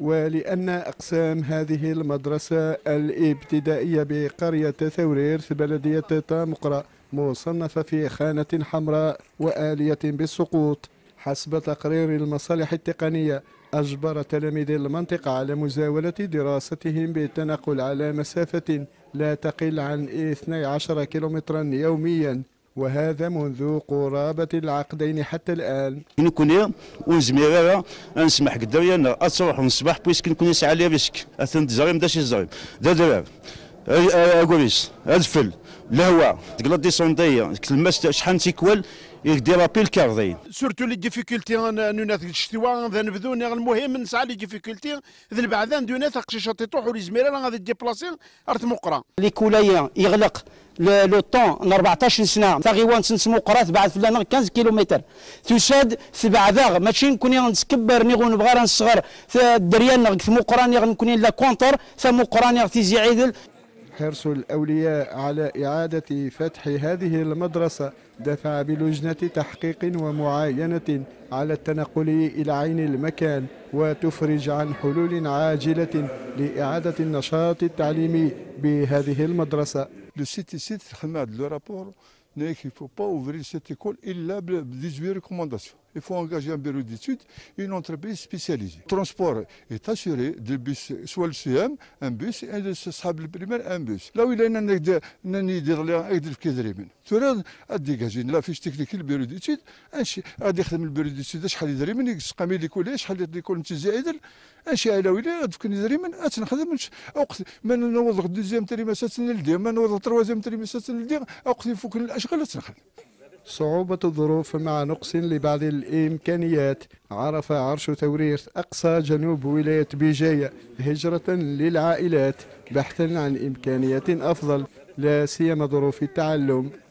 ولأن أقسام هذه المدرسة الابتدائية بقرية ثوريرث بلدية تامقرة مصنفة في خانة حمراء وآلية بالسقوط حسب تقرير المصالح التقنية أجبر تلاميذ المنطقة على مزاولة دراستهم بالتنقل على مسافة لا تقل عن 12 كيلومترا يوميا وهذا منذ قرابة العقدين حتى الآن نكون ونزميرا نسمح قدريا أتروح ونصبح بويسك نكون يسعى لي ريسك أثن تزريم داشي الزريم دا درار أقوليس أدفل الهواء تقلط دي صندية تلمس شحال تيكوال يقدر رابي الكاردي سورتو لي ديفيكولتي نونات الشتوى نبذو المهم نسعى لي ديفيكولتي ذن بعدا دونات قشيشه تطوح ولي زميرا غادي ديبلاسي ارت مقرا لي كولايا يغلق لو طون 14 سنه تغيوان سنسمو قرات بعد فلانا 15 كيلومتر تساد تبعذاغ ماشي نكوني نتكبر ني غنبغى نصغر الدريان في مقران غنكوني لا كونتر سمو قراني تيزي عيدل حرص الأولياء على إعادة فتح هذه المدرسة دفع بلجنة تحقيق ومعاينة على التنقل إلى عين المكان وتفرج عن حلول عاجلة لإعادة النشاط التعليمي بهذه المدرسة le CTC, le rapport, il ne faut pas ouvrir cette école, il a 18 recommandations. il faut engager un bureau d'études et une entreprise spécialisée. Le transport est assuré de bus, soit le CM, un bus, et de صحاب البريمير ان بوس لو الا il y a لها اقدر في كيدريمن تراد اديكاجي لا فيش تكنيك البيرو ديتيد انشي غادي يخدم البيرو ديتيد شحال يدريمن يسقى مي لي كولي شحال لي كول انت زايدر انشي على ولا غادي يدريمن اتنخدم وقت ما نوضغ دوزيام تريمسات ندير ما نوضغ تروازيام تريمسات ندير وقت يفوكني الاشغال تنخدم صعوبة الظروف مع نقص لبعض الإمكانيات عرف عرش توريث أقصى جنوب ولاية بيجاية هجرة للعائلات بحثا عن إمكانيات أفضل لا سيما ظروف التعلم